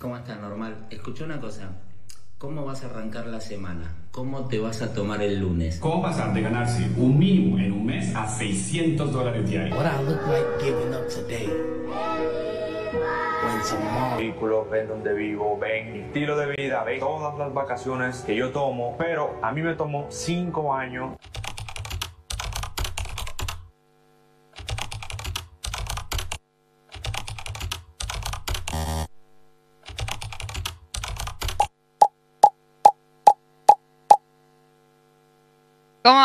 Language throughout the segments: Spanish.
¿Cómo estás, normal? Escuché una cosa. ¿Cómo vas a arrancar la semana? ¿Cómo te vas a tomar el lunes? ¿Cómo pasar de ganarse un mínimo en un mes a 600 dólares diarios? vehículo ven donde vivo, ven mi estilo de vida, ven todas las vacaciones que yo tomo, pero a mí me tomó 5 años.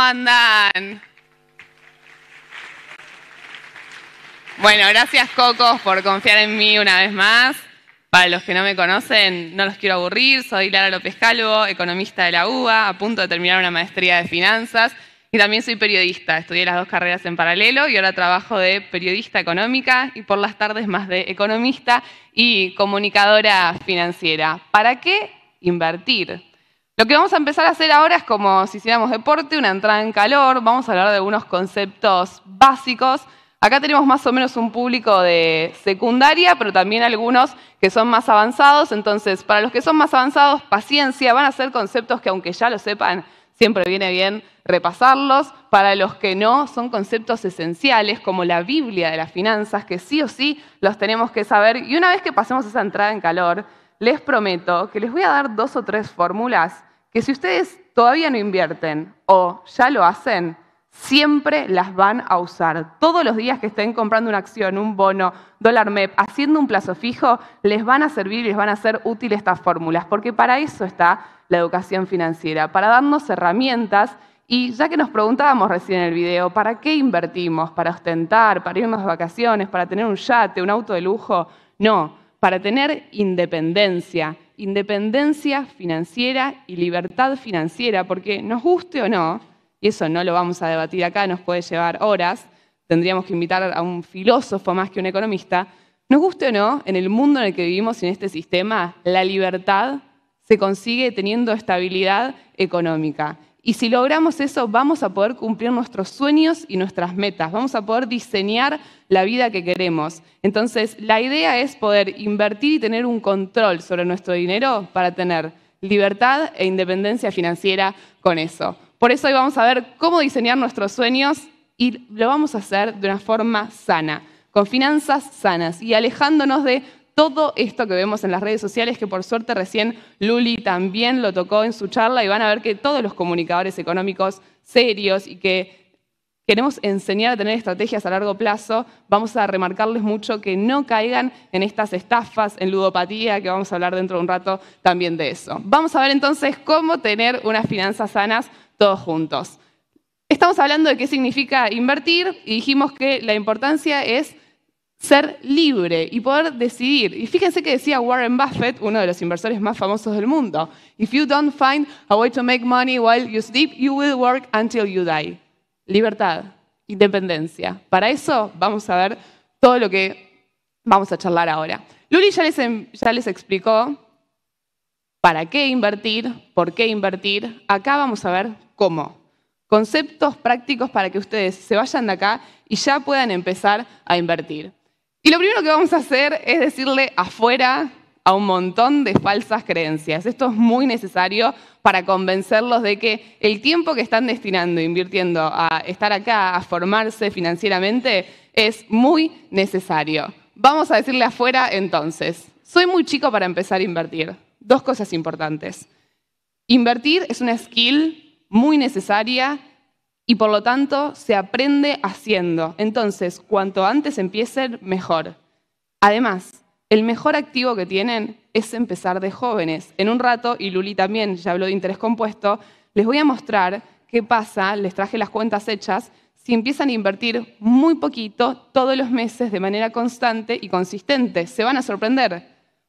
andan? Bueno, gracias Cocos por confiar en mí una vez más. Para los que no me conocen, no los quiero aburrir. Soy Lara López Calvo, economista de la UBA, a punto de terminar una maestría de finanzas y también soy periodista. Estudié las dos carreras en paralelo y ahora trabajo de periodista económica y por las tardes más de economista y comunicadora financiera. ¿Para qué invertir? Lo que vamos a empezar a hacer ahora es como si hiciéramos deporte, una entrada en calor, vamos a hablar de algunos conceptos básicos. Acá tenemos más o menos un público de secundaria, pero también algunos que son más avanzados. Entonces, para los que son más avanzados, paciencia, van a ser conceptos que aunque ya lo sepan, siempre viene bien repasarlos. Para los que no, son conceptos esenciales, como la Biblia de las finanzas, que sí o sí los tenemos que saber. Y una vez que pasemos esa entrada en calor, les prometo que les voy a dar dos o tres fórmulas que si ustedes todavía no invierten o ya lo hacen, siempre las van a usar. Todos los días que estén comprando una acción, un bono, dólar MEP, haciendo un plazo fijo, les van a servir y les van a ser útiles estas fórmulas, porque para eso está la educación financiera, para darnos herramientas. Y ya que nos preguntábamos recién en el video, ¿para qué invertimos? ¿Para ostentar? ¿Para irnos de vacaciones? ¿Para tener un yate, un auto de lujo? No, para tener independencia, independencia financiera y libertad financiera, porque nos guste o no, y eso no lo vamos a debatir acá, nos puede llevar horas, tendríamos que invitar a un filósofo más que un economista, nos guste o no, en el mundo en el que vivimos y en este sistema, la libertad se consigue teniendo estabilidad económica. Y si logramos eso, vamos a poder cumplir nuestros sueños y nuestras metas, vamos a poder diseñar la vida que queremos. Entonces, la idea es poder invertir y tener un control sobre nuestro dinero para tener libertad e independencia financiera con eso. Por eso hoy vamos a ver cómo diseñar nuestros sueños y lo vamos a hacer de una forma sana, con finanzas sanas y alejándonos de todo esto que vemos en las redes sociales, que por suerte recién Luli también lo tocó en su charla, y van a ver que todos los comunicadores económicos serios y que queremos enseñar a tener estrategias a largo plazo, vamos a remarcarles mucho que no caigan en estas estafas, en ludopatía, que vamos a hablar dentro de un rato también de eso. Vamos a ver entonces cómo tener unas finanzas sanas todos juntos. Estamos hablando de qué significa invertir y dijimos que la importancia es ser libre y poder decidir. Y fíjense que decía Warren Buffett, uno de los inversores más famosos del mundo, If you don't find a way to make money while you sleep, you will work until you die. Libertad, independencia. Para eso vamos a ver todo lo que vamos a charlar ahora. Luli ya les, em, ya les explicó para qué invertir, por qué invertir. Acá vamos a ver cómo conceptos prácticos para que ustedes se vayan de acá y ya puedan empezar a invertir. Y lo primero que vamos a hacer es decirle afuera a un montón de falsas creencias. Esto es muy necesario para convencerlos de que el tiempo que están destinando, invirtiendo a estar acá, a formarse financieramente, es muy necesario. Vamos a decirle afuera entonces, soy muy chico para empezar a invertir. Dos cosas importantes. Invertir es una skill muy necesaria y por lo tanto se aprende haciendo. Entonces, cuanto antes empiecen, mejor. Además, el mejor activo que tienen es empezar de jóvenes. En un rato, y Luli también ya habló de interés compuesto, les voy a mostrar qué pasa, les traje las cuentas hechas, si empiezan a invertir muy poquito todos los meses de manera constante y consistente. Se van a sorprender,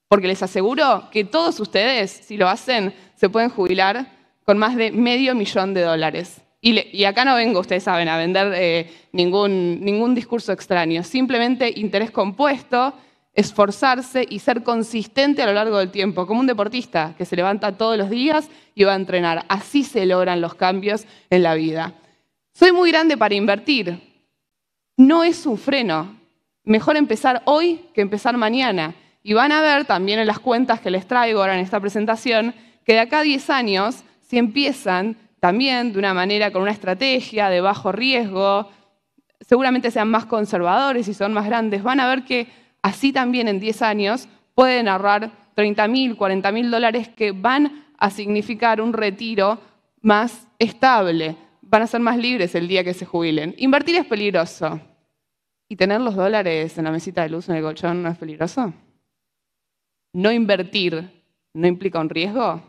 porque les aseguro que todos ustedes, si lo hacen, se pueden jubilar con más de medio millón de dólares. Y, acá no vengo, ustedes saben, a vender eh, ningún, ningún discurso extraño, simplemente interés compuesto, esforzarse y ser consistente a lo largo del tiempo, como un deportista que se levanta todos los días y va a entrenar. Así se logran los cambios en la vida. Soy muy grande para invertir. No es un freno. Mejor empezar hoy que empezar mañana. Y van a ver también en las cuentas que les traigo ahora en esta presentación que de acá a 10 años, si empiezan también de una manera con una estrategia de bajo riesgo, seguramente sean más conservadores y son más grandes, van a ver que así también en 10 años pueden ahorrar 30 mil, 40 mil dólares que van a significar un retiro más estable, van a ser más libres el día que se jubilen. Invertir es peligroso. ¿Y tener los dólares en la mesita de luz, en el colchón, no es peligroso? ¿No invertir no implica un riesgo?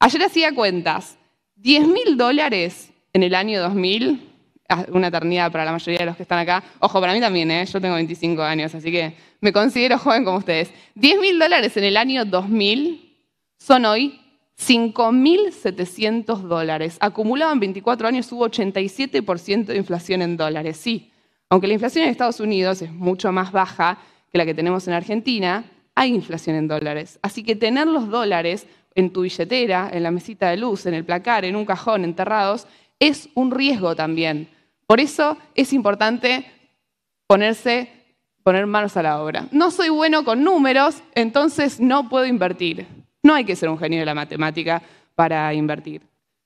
Ayer hacía cuentas. 10.000 dólares en el año 2000, ah, una eternidad para la mayoría de los que están acá. Ojo, para mí también, ¿eh? yo tengo 25 años, así que me considero joven como ustedes. 10.000 dólares en el año 2000 son hoy 5.700 dólares. Acumulado en 24 años hubo 87% de inflación en dólares. Sí, aunque la inflación en Estados Unidos es mucho más baja que la que tenemos en Argentina, hay inflación en dólares. Así que tener los dólares en tu billetera, en la mesita de luz, en el placar, en un cajón, enterrados, es un riesgo también. Por eso es importante ponerse, poner manos a la obra. No soy bueno con números, entonces no puedo invertir. No hay que ser un genio de la matemática para invertir.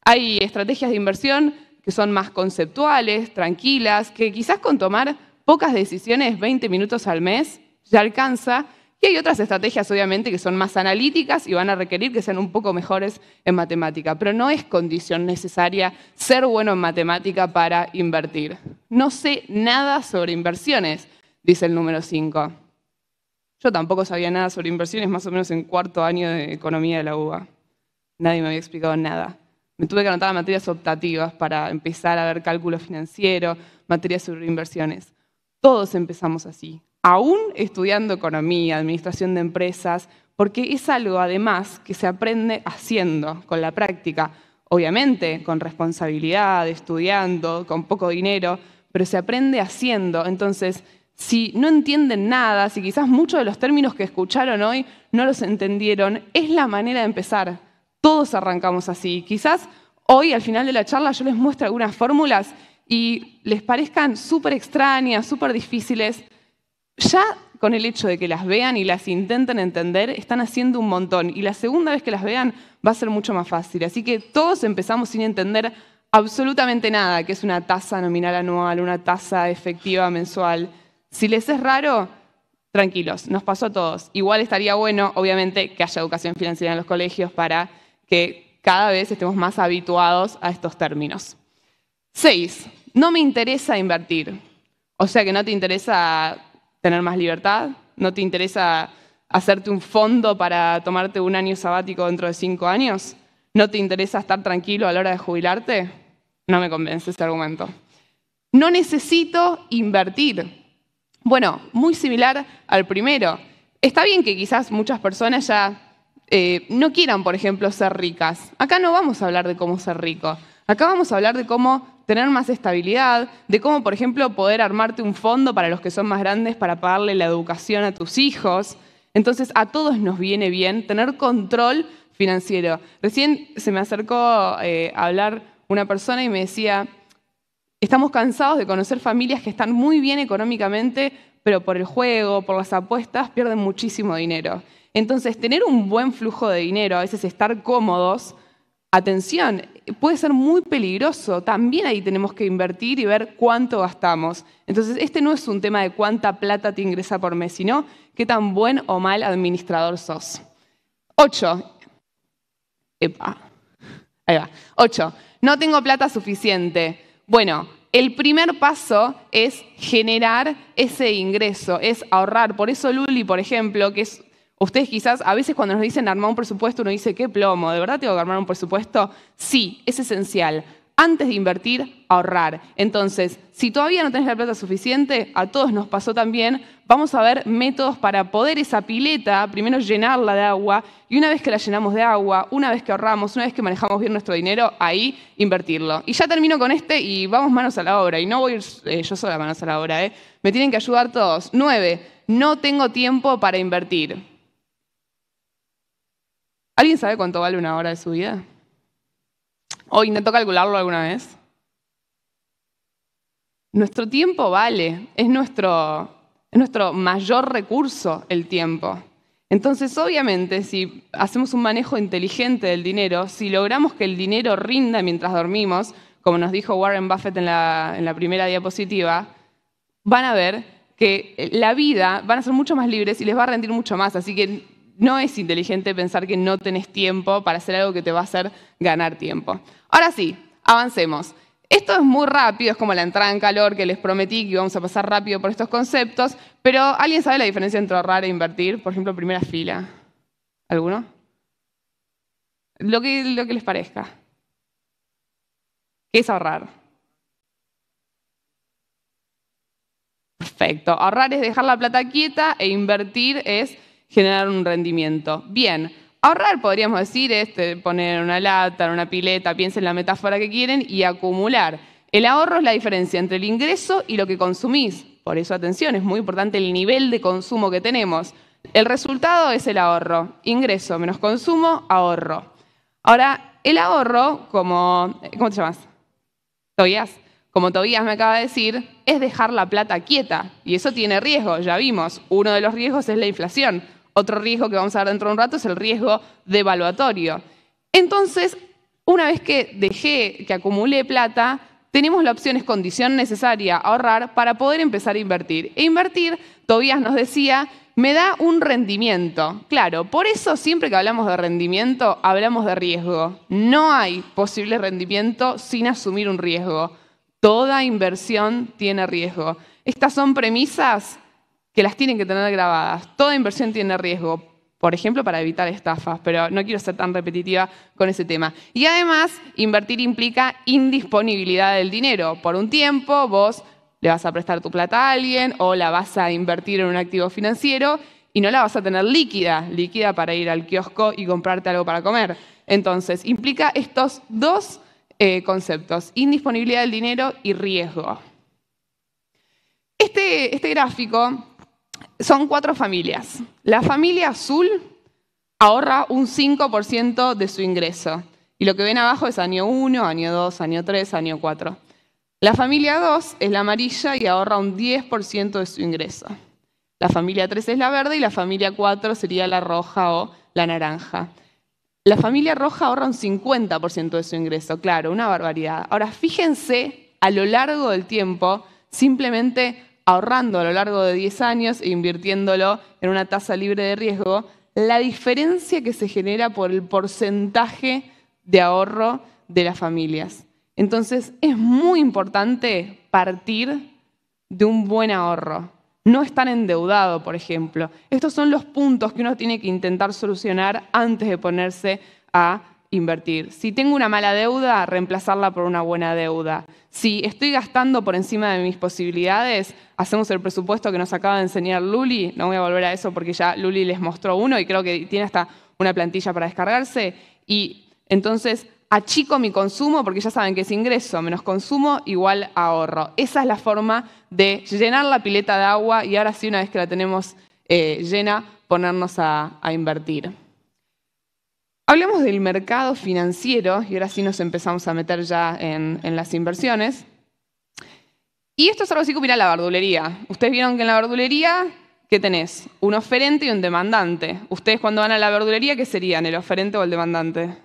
Hay estrategias de inversión que son más conceptuales, tranquilas, que quizás con tomar pocas decisiones, 20 minutos al mes, ya alcanza y hay otras estrategias, obviamente, que son más analíticas y van a requerir que sean un poco mejores en matemática, pero no es condición necesaria ser bueno en matemática para invertir. No sé nada sobre inversiones, dice el número 5. Yo tampoco sabía nada sobre inversiones, más o menos en cuarto año de economía de la UBA. Nadie me había explicado nada. Me tuve que anotar materias optativas para empezar a ver cálculo financiero, materias sobre inversiones. Todos empezamos así, aún estudiando economía, administración de empresas, porque es algo además que se aprende haciendo, con la práctica, obviamente con responsabilidad, estudiando, con poco dinero, pero se aprende haciendo. Entonces, si no entienden nada, si quizás muchos de los términos que escucharon hoy no los entendieron, es la manera de empezar. Todos arrancamos así. Quizás hoy, al final de la charla, yo les muestro algunas fórmulas y les parezcan súper extrañas, súper difíciles, ya con el hecho de que las vean y las intenten entender, están haciendo un montón. Y la segunda vez que las vean va a ser mucho más fácil. Así que todos empezamos sin entender absolutamente nada, que es una tasa nominal anual, una tasa efectiva mensual. Si les es raro, tranquilos, nos pasó a todos. Igual estaría bueno, obviamente, que haya educación financiera en los colegios para que cada vez estemos más habituados a estos términos. Seis, no me interesa invertir. O sea que no te interesa tener más libertad, no te interesa hacerte un fondo para tomarte un año sabático dentro de cinco años, no te interesa estar tranquilo a la hora de jubilarte, no me convence ese argumento. No necesito invertir. Bueno, muy similar al primero. Está bien que quizás muchas personas ya eh, no quieran, por ejemplo, ser ricas. Acá no vamos a hablar de cómo ser rico. Acá vamos a hablar de cómo tener más estabilidad, de cómo, por ejemplo, poder armarte un fondo para los que son más grandes para pagarle la educación a tus hijos. Entonces, a todos nos viene bien tener control financiero. Recién se me acercó eh, a hablar una persona y me decía, estamos cansados de conocer familias que están muy bien económicamente, pero por el juego, por las apuestas, pierden muchísimo dinero. Entonces, tener un buen flujo de dinero, a veces estar cómodos, atención, puede ser muy peligroso. También ahí tenemos que invertir y ver cuánto gastamos. Entonces, este no es un tema de cuánta plata te ingresa por mes, sino qué tan buen o mal administrador sos. Ocho. Epa. Ahí va. Ocho. No tengo plata suficiente. Bueno, el primer paso es generar ese ingreso, es ahorrar. Por eso Luli, por ejemplo, que es Ustedes quizás, a veces cuando nos dicen armar un presupuesto, uno dice, qué plomo, ¿de verdad tengo que armar un presupuesto? Sí, es esencial. Antes de invertir, ahorrar. Entonces, si todavía no tenés la plata suficiente, a todos nos pasó también, vamos a ver métodos para poder esa pileta, primero llenarla de agua, y una vez que la llenamos de agua, una vez que ahorramos, una vez que manejamos bien nuestro dinero, ahí invertirlo. Y ya termino con este y vamos manos a la obra. Y no voy ir eh, yo sola manos a la obra, ¿eh? Me tienen que ayudar todos. Nueve, no tengo tiempo para invertir. ¿Alguien sabe cuánto vale una hora de su vida? ¿O intentó calcularlo alguna vez? Nuestro tiempo vale, es nuestro, nuestro mayor recurso el tiempo. Entonces, obviamente, si hacemos un manejo inteligente del dinero, si logramos que el dinero rinda mientras dormimos, como nos dijo Warren Buffett en la, en la primera diapositiva, van a ver que la vida van a ser mucho más libres y les va a rendir mucho más. Así que no es inteligente pensar que no tenés tiempo para hacer algo que te va a hacer ganar tiempo. Ahora sí, avancemos. Esto es muy rápido, es como la entrada en calor que les prometí que vamos a pasar rápido por estos conceptos, pero ¿alguien sabe la diferencia entre ahorrar e invertir? Por ejemplo, primera fila. ¿Alguno? Lo que, lo que les parezca. ¿Qué es ahorrar? Perfecto. Ahorrar es dejar la plata quieta e invertir es generar un rendimiento. Bien, ahorrar podríamos decir este, poner una lata, una pileta, piensen la metáfora que quieren y acumular. El ahorro es la diferencia entre el ingreso y lo que consumís. Por eso, atención, es muy importante el nivel de consumo que tenemos. El resultado es el ahorro. Ingreso menos consumo, ahorro. Ahora, el ahorro, como. ¿Cómo te llamas? Tobías. Como Tobías me acaba de decir, es dejar la plata quieta. Y eso tiene riesgo, ya vimos. Uno de los riesgos es la inflación. Otro riesgo que vamos a ver dentro de un rato es el riesgo devaluatorio. Entonces, una vez que dejé, que acumulé plata, tenemos la opción, es condición necesaria, ahorrar para poder empezar a invertir. E invertir, Tobías nos decía, me da un rendimiento. Claro, por eso siempre que hablamos de rendimiento, hablamos de riesgo. No hay posible rendimiento sin asumir un riesgo. Toda inversión tiene riesgo. Estas son premisas que las tienen que tener grabadas. Toda inversión tiene riesgo, por ejemplo, para evitar estafas, pero no quiero ser tan repetitiva con ese tema. Y además, invertir implica indisponibilidad del dinero. Por un tiempo, vos le vas a prestar tu plata a alguien o la vas a invertir en un activo financiero y no la vas a tener líquida, líquida para ir al kiosco y comprarte algo para comer. Entonces, implica estos dos eh, conceptos, indisponibilidad del dinero y riesgo. Este, este gráfico son cuatro familias. La familia azul ahorra un 5% de su ingreso. Y lo que ven abajo es año 1, año 2, año 3, año 4. La familia 2 es la amarilla y ahorra un 10% de su ingreso. La familia 3 es la verde y la familia 4 sería la roja o la naranja. La familia roja ahorra un 50% de su ingreso, claro, una barbaridad. Ahora, fíjense a lo largo del tiempo simplemente ahorrando a lo largo de 10 años e invirtiéndolo en una tasa libre de riesgo, la diferencia que se genera por el porcentaje de ahorro de las familias. Entonces, es muy importante partir de un buen ahorro. No estar endeudado, por ejemplo. Estos son los puntos que uno tiene que intentar solucionar antes de ponerse a invertir. Si tengo una mala deuda, reemplazarla por una buena deuda. Si estoy gastando por encima de mis posibilidades, hacemos el presupuesto que nos acaba de enseñar Luli. No voy a volver a eso porque ya Luli les mostró uno y creo que tiene hasta una plantilla para descargarse. Y entonces achico mi consumo porque ya saben que es ingreso menos consumo igual ahorro. Esa es la forma de llenar la pileta de agua y ahora sí, una vez que la tenemos eh, llena, ponernos a invertir. Hablemos del mercado financiero, y ahora sí nos empezamos a meter ya en, las inversiones. Y esto es algo así como ir la verdulería. Ustedes vieron que en la verdulería, ¿qué tenés? Un oferente y un demandante. Ustedes cuando van a la verdulería, ¿qué serían, el oferente o el demandante?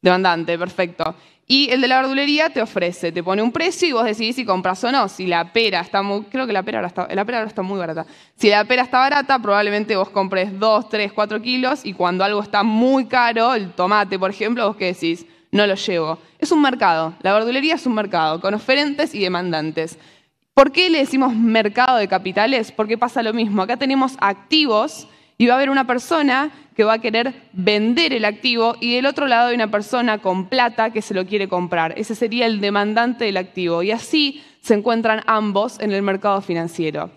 Demandante, perfecto. Y el de la verdulería te ofrece, te pone un precio y vos decidís si compras o no. Si la pera está muy, creo que la pera ahora está, la pera está muy barata. Si la pera está barata, probablemente vos compres 2, 3, 4 kilos y cuando algo está muy caro, el tomate, por ejemplo, vos qué decís, no lo llevo. Es un mercado, la verdulería es un mercado, con oferentes y demandantes. ¿Por qué le decimos mercado de capitales? Porque pasa lo mismo. Acá tenemos activos y va a haber una persona que va a querer vender el activo y del otro lado hay una persona con plata que se lo quiere comprar. Ese sería el demandante del activo y así se encuentran ambos en el mercado financiero.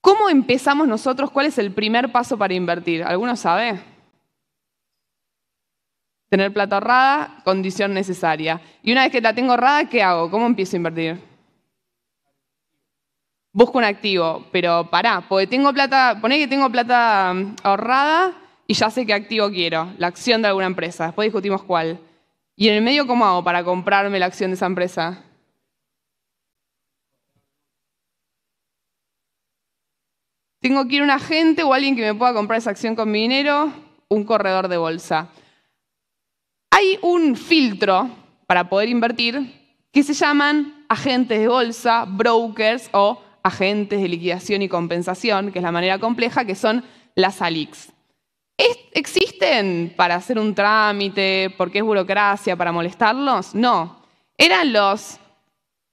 ¿Cómo empezamos nosotros? ¿Cuál es el primer paso para invertir? ¿Alguno sabe? Tener plata ahorrada, condición necesaria. Y una vez que la tengo ahorrada, ¿qué hago? ¿Cómo empiezo a invertir? busco un activo, pero pará, porque tengo plata, poné que tengo plata mm, ahorrada y ya sé qué activo quiero, la acción de alguna empresa, después discutimos cuál. ¿Y en el medio cómo hago para comprarme la acción de esa empresa? Tengo que ir a un agente o alguien que me pueda comprar esa acción con mi dinero, un corredor de bolsa. Hay un filtro para poder invertir que se llaman agentes de bolsa, brokers o agentes de liquidación y compensación, que es la manera compleja, que son las ALICs. ¿Existen para hacer un trámite, porque es burocracia, para molestarlos? No. Eran los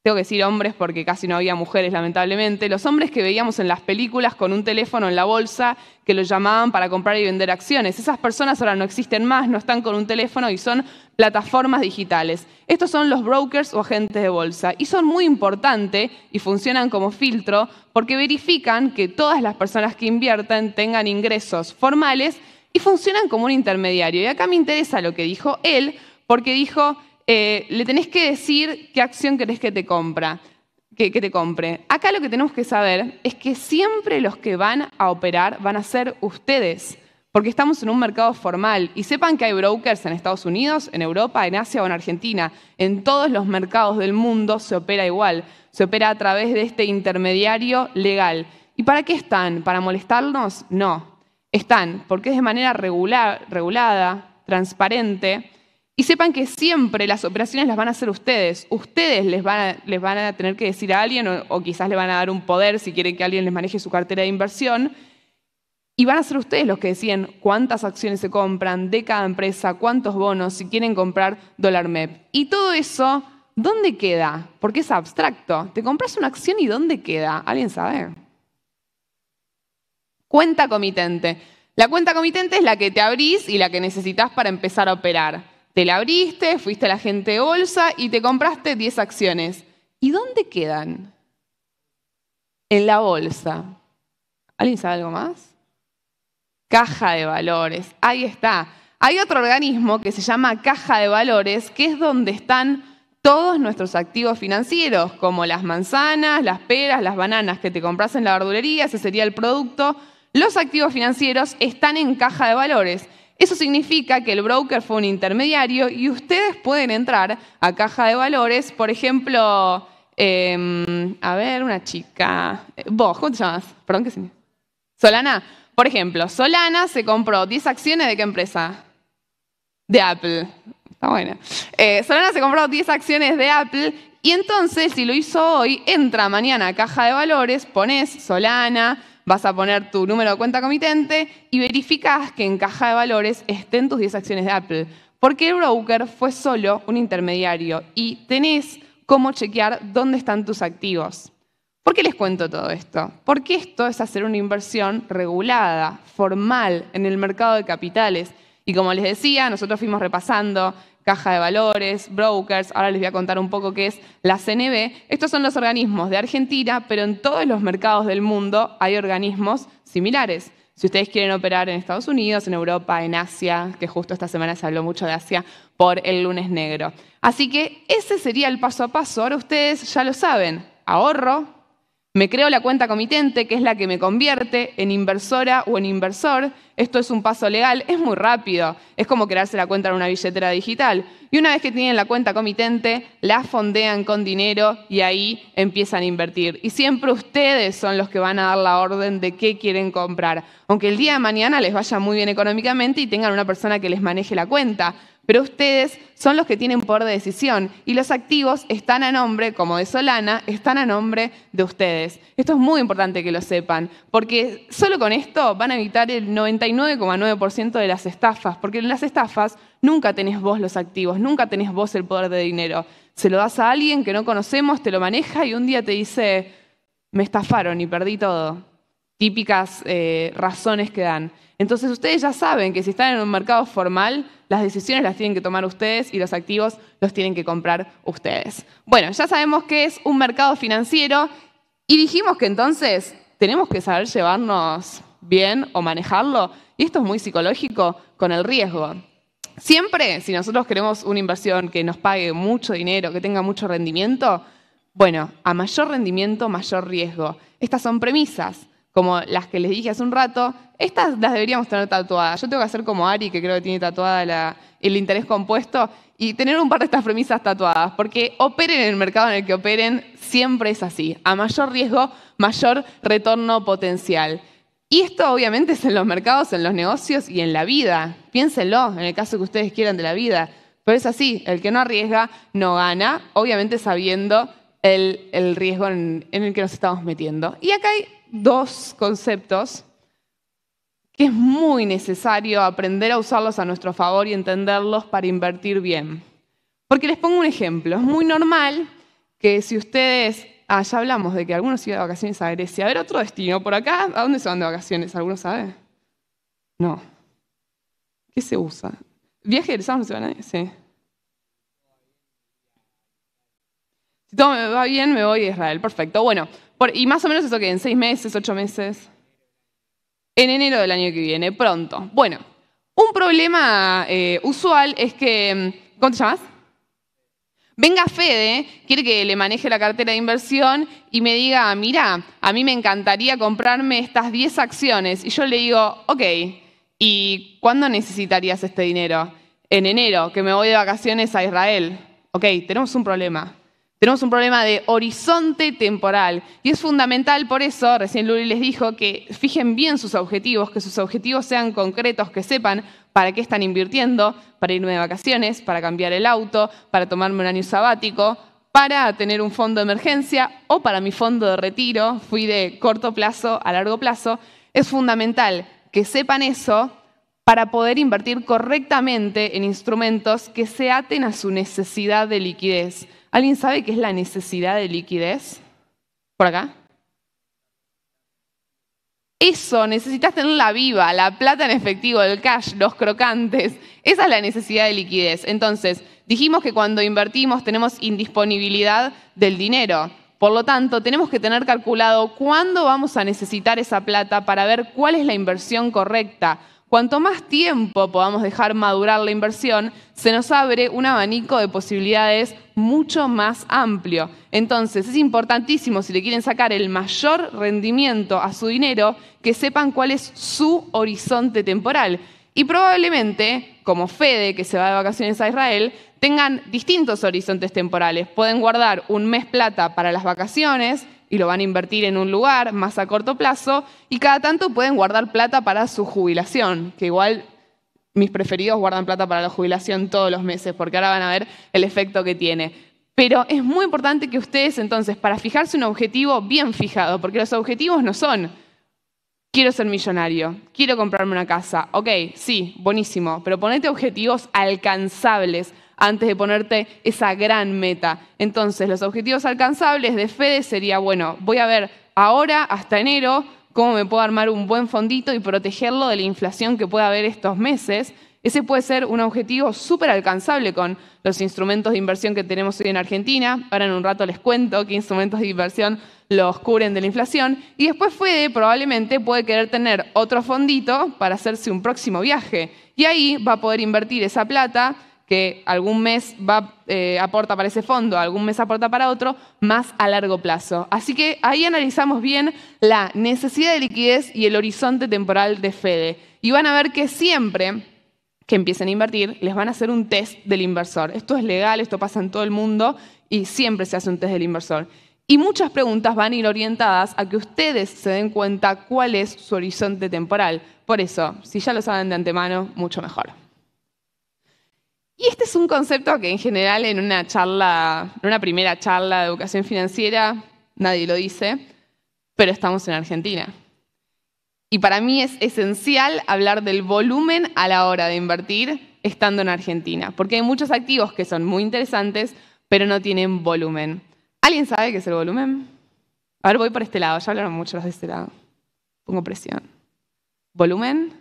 tengo que decir hombres porque casi no había mujeres, lamentablemente, los hombres que veíamos en las películas con un teléfono en la bolsa que los llamaban para comprar y vender acciones. Esas personas ahora no existen más, no están con un teléfono y son plataformas digitales. Estos son los brokers o agentes de bolsa y son muy importantes y funcionan como filtro porque verifican que todas las personas que invierten tengan ingresos formales y funcionan como un intermediario. Y acá me interesa lo que dijo él porque dijo eh, le tenés que decir qué acción querés que te te compre. Acá lo que tenemos que saber es que siempre los que van a operar van a ser ustedes, porque estamos en un mercado formal. Y sepan que hay brokers en Estados Unidos, en Europa, en Asia o en Argentina. En todos los mercados del mundo se opera igual, se opera a través de este intermediario legal. ¿Y para qué están? ¿Para molestarnos? No. Están porque es de manera regular, regulada, transparente, y sepan que siempre las operaciones las van a hacer ustedes. Ustedes les van a, tener que decir a alguien o, quizás le van a dar un poder si quieren que alguien les maneje su cartera de inversión. Y van a ser ustedes los que deciden cuántas acciones se compran de cada empresa, cuántos bonos, si quieren comprar dólar MEP. Y todo eso, ¿dónde queda? Porque es abstracto. Te compras una acción y ¿dónde queda? ¿Alguien sabe? Cuenta comitente. La cuenta comitente es la que te abrís y la que necesitas para empezar a operar. Te la abriste, fuiste a la gente bolsa y te compraste 10 acciones. ¿Y dónde quedan? En la bolsa. ¿Alguien sabe algo más? Caja de valores. Ahí está. Hay otro organismo que se llama caja de valores, que es donde están todos nuestros activos financieros, como las manzanas, las peras, las bananas que te compras en la verdulería, ese sería el producto. Los activos financieros están en caja de valores. Eso significa que el broker fue un intermediario y ustedes pueden entrar a caja de valores, por ejemplo, em, a ver, una chica, eh, vos, ¿cómo te llamas? Perdón, ¿qué significa? Solana. Por ejemplo, Solana se compró 10 acciones de qué empresa? De Apple. Está buena. Eh, Solana se compró 10 acciones de Apple y entonces, si lo hizo hoy, entra mañana a caja de valores, pones Solana, Vas a poner tu número de cuenta comitente y verificás que en caja de valores estén tus 10 acciones de Apple, porque el broker fue solo un intermediario y tenés cómo chequear dónde están tus activos. ¿Por qué les cuento todo esto? Porque esto es hacer una inversión regulada, formal, en el mercado de capitales. Y como les decía, nosotros fuimos repasando caja de valores, brokers, ahora les voy a contar un poco qué es la CNB. Estos son los organismos de Argentina, pero en todos los mercados del mundo hay organismos similares. Si ustedes quieren operar en Estados Unidos, en Europa, en Asia, que justo esta semana se habló mucho de Asia por el lunes negro. Así que ese sería el paso a paso. Ahora ustedes ya lo saben, ahorro, me creo la cuenta comitente, que es la que me convierte en inversora o en inversor. Esto es un paso legal, es muy rápido. Es como crearse la cuenta en una billetera digital. Y una vez que tienen la cuenta comitente, la fondean con dinero y ahí empiezan a invertir. Y siempre ustedes son los que van a dar la orden de qué quieren comprar. Aunque el día de mañana les vaya muy bien económicamente y tengan una persona que les maneje la cuenta. Pero ustedes son los que tienen poder de decisión y los activos están a nombre, como de Solana, están a nombre de ustedes. Esto es muy importante que lo sepan, porque solo con esto van a evitar el 99,9% de las estafas, porque en las estafas nunca tenés vos los activos, nunca tenés vos el poder de dinero. Se lo das a alguien que no conocemos, te lo maneja y un día te dice, me estafaron y perdí todo. Típicas eh, razones que dan. Entonces ustedes ya saben que si están en un mercado formal, las decisiones las tienen que tomar ustedes y los activos los tienen que comprar ustedes. Bueno, ya sabemos que es un mercado financiero y dijimos que entonces tenemos que saber llevarnos bien o manejarlo. Y esto es muy psicológico con el riesgo. Siempre, si nosotros queremos una inversión que nos pague mucho dinero, que tenga mucho rendimiento, bueno, a mayor rendimiento, mayor riesgo. Estas son premisas como las que les dije hace un rato, estas las deberíamos tener tatuadas. Yo tengo que hacer como Ari, que creo que tiene tatuada el interés compuesto, y tener un par de estas premisas tatuadas, porque operen en el mercado en el que operen, siempre es así. A mayor riesgo, mayor retorno potencial. Y esto obviamente es en los mercados, en los negocios y en la vida. Piénsenlo, en el caso que ustedes quieran de la vida. Pero es así, el que no arriesga no gana, obviamente sabiendo el, riesgo en, en el que nos estamos metiendo. Y acá hay dos conceptos que es muy necesario aprender a usarlos a nuestro favor y entenderlos para invertir bien. Porque les pongo un ejemplo. Es muy normal que si ustedes, ah, ya hablamos de que algunos iban de vacaciones a Grecia, a ver otro destino por acá, ¿a dónde se van de vacaciones? ¿Alguno sabe? No. ¿Qué se usa? ¿Viaje egresado no se van a Sí. Si todo me va bien, me voy a Israel. Perfecto. Bueno, y más o menos eso que en seis meses, ocho meses. En enero del año que viene, pronto. Bueno, un problema eh, usual es que. Mm, ¿Cómo te llamas? Venga Fede, quiere que le maneje la cartera de inversión y me diga, mira, a mí me encantaría comprarme estas 10 acciones. Y yo le digo, ok, ¿y cuándo necesitarías este dinero? En enero, que me voy de vacaciones a Israel. Ok, tenemos un problema. Tenemos un problema de horizonte temporal y es fundamental por eso, recién Luli les dijo, que fijen bien sus objetivos, que sus objetivos sean concretos, que sepan para qué están invirtiendo, para irme de vacaciones, para cambiar el auto, para tomarme un año sabático, para tener un fondo de emergencia o para mi fondo de retiro, fui de corto plazo a largo plazo. Es fundamental que sepan eso para poder invertir correctamente en instrumentos que se aten a su necesidad de liquidez ¿Alguien sabe qué es la necesidad de liquidez? ¿Por acá? Eso, necesitas tenerla viva, la plata en efectivo, el cash, los crocantes. Esa es la necesidad de liquidez. Entonces, dijimos que cuando invertimos tenemos indisponibilidad del dinero. Por lo tanto, tenemos que tener calculado cuándo vamos a necesitar esa plata para ver cuál es la inversión correcta. Cuanto más tiempo podamos dejar madurar la inversión, se nos abre un abanico de posibilidades mucho más amplio. Entonces, es importantísimo, si le quieren sacar el mayor rendimiento a su dinero, que sepan cuál es su horizonte temporal. Y probablemente, como Fede, que se va de vacaciones a Israel, tengan distintos horizontes temporales. Pueden guardar un mes plata para las vacaciones, y lo van a invertir en un lugar más a corto plazo y cada tanto pueden guardar plata para su jubilación, que igual mis preferidos guardan plata para la jubilación todos los meses, porque ahora van a ver el efecto que tiene. Pero es muy importante que ustedes entonces, para fijarse un objetivo bien fijado, porque los objetivos no son, quiero ser millonario, quiero comprarme una casa, ok, sí, buenísimo, pero ponete objetivos alcanzables, antes de ponerte esa gran meta. Entonces, los objetivos alcanzables de Fede sería, bueno, voy a ver ahora hasta enero cómo me puedo armar un buen fondito y protegerlo de la inflación que pueda haber estos meses. Ese puede ser un objetivo súper alcanzable con los instrumentos de inversión que tenemos hoy en Argentina. Ahora en un rato les cuento qué instrumentos de inversión los cubren de la inflación. Y después Fede probablemente puede querer tener otro fondito para hacerse un próximo viaje. Y ahí va a poder invertir esa plata que algún mes va, eh, aporta para ese fondo, algún mes aporta para otro, más a largo plazo. Así que ahí analizamos bien la necesidad de liquidez y el horizonte temporal de Fede. Y van a ver que siempre que empiecen a invertir, les van a hacer un test del inversor. Esto es legal, esto pasa en todo el mundo y siempre se hace un test del inversor. Y muchas preguntas van a ir orientadas a que ustedes se den cuenta cuál es su horizonte temporal. Por eso, si ya lo saben de antemano, mucho mejor. Y este es un concepto que en general en una charla, en una primera charla de educación financiera, nadie lo dice, pero estamos en Argentina. Y para mí es esencial hablar del volumen a la hora de invertir estando en Argentina, porque hay muchos activos que son muy interesantes, pero no tienen volumen. ¿Alguien sabe qué es el volumen? A ver, voy por este lado, ya hablaron mucho los de este lado. Pongo presión. ¿Volumen?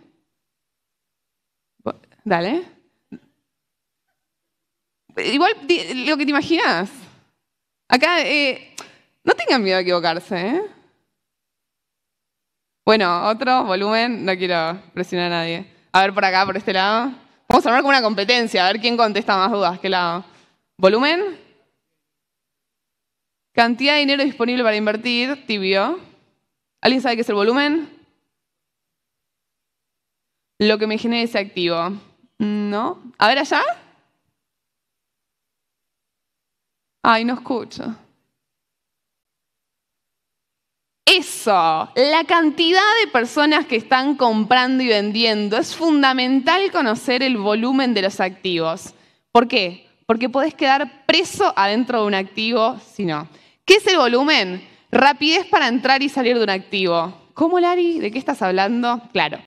Dale igual lo que te imaginas. Acá, eh, no tengan miedo a equivocarse. ¿eh? Bueno, otro volumen, no quiero presionar a nadie. A ver por acá, por este lado. Vamos a armar como una competencia, a ver quién contesta más dudas, qué lado. Volumen. Cantidad de dinero disponible para invertir, tibio. ¿Alguien sabe qué es el volumen? Lo que me genera ese activo. Mm, ¿No? A ver allá. Ay, no escucho. Eso, la cantidad de personas que están comprando y vendiendo, es fundamental conocer el volumen de los activos. ¿Por qué? Porque podés quedar preso adentro de un activo si no. ¿Qué es el volumen? Rapidez para entrar y salir de un activo. ¿Cómo, Lari? ¿De qué estás hablando? Claro.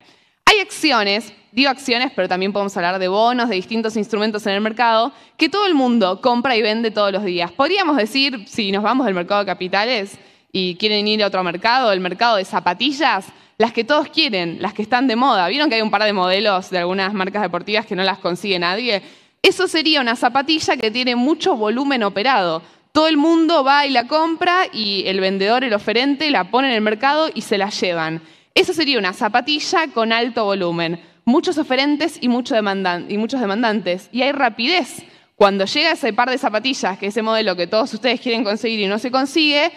Hay acciones, digo acciones, pero también podemos hablar de bonos, de distintos instrumentos en el mercado, que todo el mundo compra y vende todos los días. Podríamos decir, si nos vamos del mercado de capitales y quieren ir a otro mercado, el mercado de zapatillas, las que todos quieren, las que están de moda. ¿Vieron que hay un par de modelos de algunas marcas deportivas que no las consigue nadie? Eso sería una zapatilla que tiene mucho volumen operado. Todo el mundo va y la compra y el vendedor, el oferente, la pone en el mercado y se la llevan. Eso sería una zapatilla con alto volumen, muchos oferentes y, muchos demandantes. Y hay rapidez. Cuando llega ese par de zapatillas, que es ese modelo que todos ustedes quieren conseguir y no se consigue,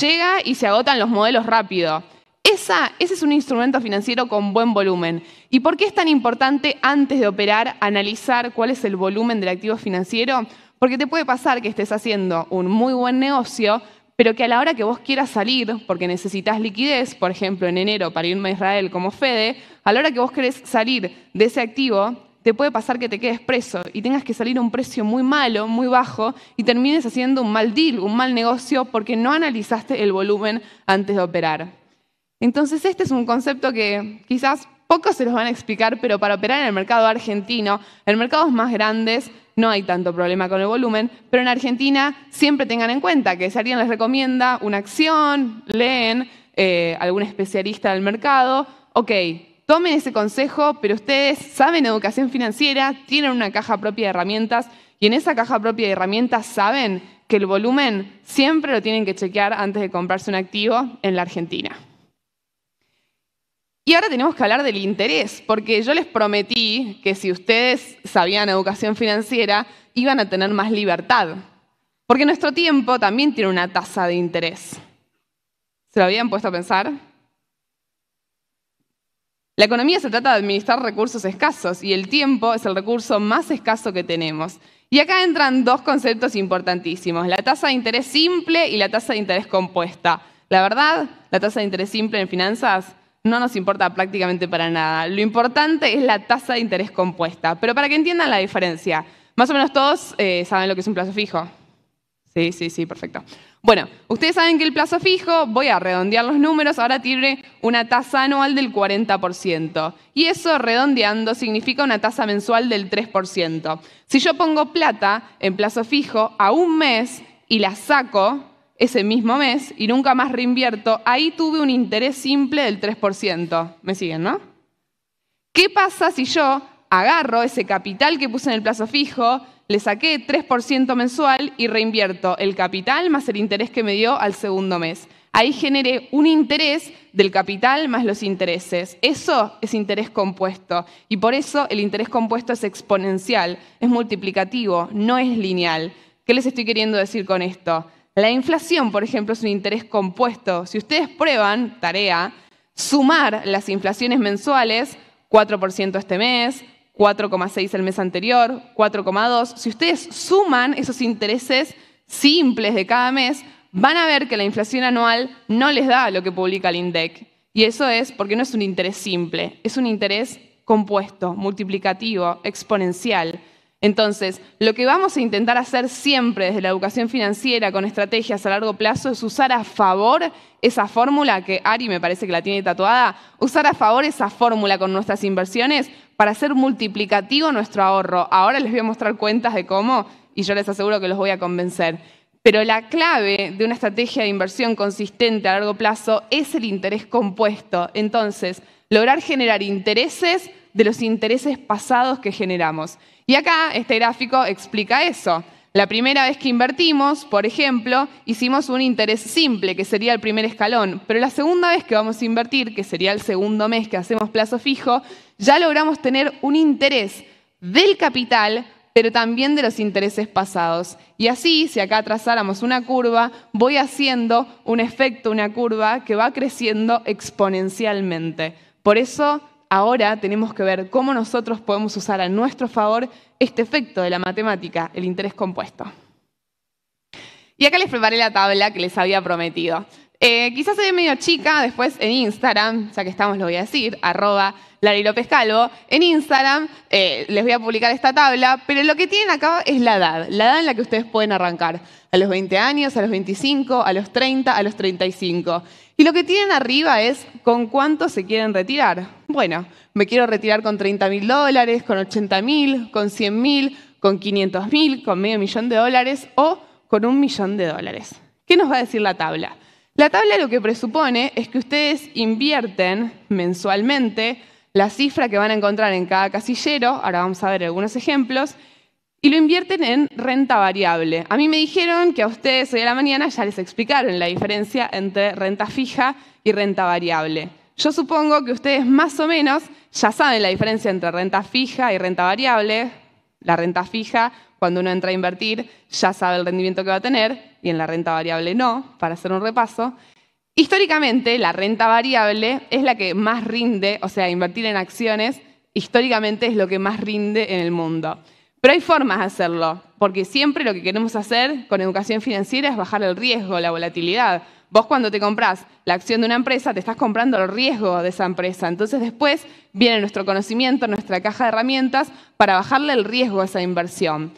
llega y se agotan los modelos rápido. Esa, ese es un instrumento financiero con buen volumen. ¿Y por qué es tan importante antes de operar analizar cuál es el volumen del activo financiero? Porque te puede pasar que estés haciendo un muy buen negocio, pero que a la hora que vos quieras salir, porque necesitas liquidez, por ejemplo, en enero para irme a Israel como Fede, a la hora que vos querés salir de ese activo, te puede pasar que te quedes preso y tengas que salir a un precio muy malo, muy bajo, y termines haciendo un mal deal, un mal negocio, porque no analizaste el volumen antes de operar. Entonces, este es un concepto que quizás Pocos se los van a explicar, pero para operar en el mercado argentino, en mercados más grandes no hay tanto problema con el volumen, pero en Argentina siempre tengan en cuenta que si alguien les recomienda una acción, leen eh, algún especialista del mercado, ok, tomen ese consejo, pero ustedes saben educación financiera, tienen una caja propia de herramientas y en esa caja propia de herramientas saben que el volumen siempre lo tienen que chequear antes de comprarse un activo en la Argentina. Y ahora tenemos que hablar del interés, porque yo les prometí que si ustedes sabían educación financiera, iban a tener más libertad, porque nuestro tiempo también tiene una tasa de interés. ¿Se lo habían puesto a pensar? La economía se trata de administrar recursos escasos y el tiempo es el recurso más escaso que tenemos. Y acá entran dos conceptos importantísimos, la tasa de interés simple y la tasa de interés compuesta. La verdad, la tasa de interés simple en finanzas no nos importa prácticamente para nada. Lo importante es la tasa de interés compuesta. Pero para que entiendan la diferencia, más o menos todos eh, saben lo que es un plazo fijo. Sí, sí, sí, perfecto. Bueno, ustedes saben que el plazo fijo, voy a redondear los números, ahora tiene una tasa anual del 40%. Y eso, redondeando, significa una tasa mensual del 3%. Si yo pongo plata en plazo fijo a un mes y la saco, ese mismo mes y nunca más reinvierto, ahí tuve un interés simple del 3%. ¿Me siguen, no? ¿Qué pasa si yo agarro ese capital que puse en el plazo fijo, le saqué 3% mensual y reinvierto el capital más el interés que me dio al segundo mes? Ahí generé un interés del capital más los intereses. Eso es interés compuesto. Y por eso el interés compuesto es exponencial, es multiplicativo, no es lineal. ¿Qué les estoy queriendo decir con esto? La inflación, por ejemplo, es un interés compuesto. Si ustedes prueban, tarea, sumar las inflaciones mensuales, 4% este mes, 4,6 el mes anterior, 4,2, si ustedes suman esos intereses simples de cada mes, van a ver que la inflación anual no les da lo que publica el INDEC. Y eso es porque no es un interés simple, es un interés compuesto, multiplicativo, exponencial. Entonces, lo que vamos a intentar hacer siempre desde la educación financiera con estrategias a largo plazo es usar a favor esa fórmula, que Ari me parece que la tiene tatuada, usar a favor esa fórmula con nuestras inversiones para hacer multiplicativo nuestro ahorro. Ahora les voy a mostrar cuentas de cómo y yo les aseguro que los voy a convencer. Pero la clave de una estrategia de inversión consistente a largo plazo es el interés compuesto. Entonces, lograr generar intereses de los intereses pasados que generamos. Y acá este gráfico explica eso. La primera vez que invertimos, por ejemplo, hicimos un interés simple, que sería el primer escalón, pero la segunda vez que vamos a invertir, que sería el segundo mes que hacemos plazo fijo, ya logramos tener un interés del capital, pero también de los intereses pasados. Y así, si acá trazáramos una curva, voy haciendo un efecto, una curva que va creciendo exponencialmente. Por eso ahora tenemos que ver cómo nosotros podemos usar a nuestro favor este efecto de la matemática, el interés compuesto. Y acá les preparé la tabla que les había prometido. Eh, quizás soy medio chica, después en Instagram, ya que estamos lo voy a decir, arroba Larry López Calvo, en Instagram eh, les voy a publicar esta tabla, pero lo que tienen acá es la edad, la edad en la que ustedes pueden arrancar, a los 20 años, a los 25, a los 30, a los 35. Y lo que tienen arriba es con cuánto se quieren retirar. Bueno, me quiero retirar con 30 mil dólares, con 80 mil, con 100 mil, con 500 mil, con medio millón de dólares o con un millón de dólares. ¿Qué nos va a decir la tabla? La tabla lo que presupone es que ustedes invierten mensualmente la cifra que van a encontrar en cada casillero, ahora vamos a ver algunos ejemplos, y lo invierten en renta variable. A mí me dijeron que a ustedes hoy a la mañana ya les explicaron la diferencia entre renta fija y renta variable. Yo supongo que ustedes más o menos ya saben la diferencia entre renta fija y renta variable. La renta fija, cuando uno entra a invertir, ya sabe el rendimiento que va a tener y en la renta variable no, para hacer un repaso. Históricamente, la renta variable es la que más rinde, o sea, invertir en acciones, históricamente es lo que más rinde en el mundo. Pero hay formas de hacerlo, porque siempre lo que queremos hacer con educación financiera es bajar el riesgo, la volatilidad. Vos cuando te compras la acción de una empresa, te estás comprando el riesgo de esa empresa. Entonces después viene nuestro conocimiento, nuestra caja de herramientas para bajarle el riesgo a esa inversión.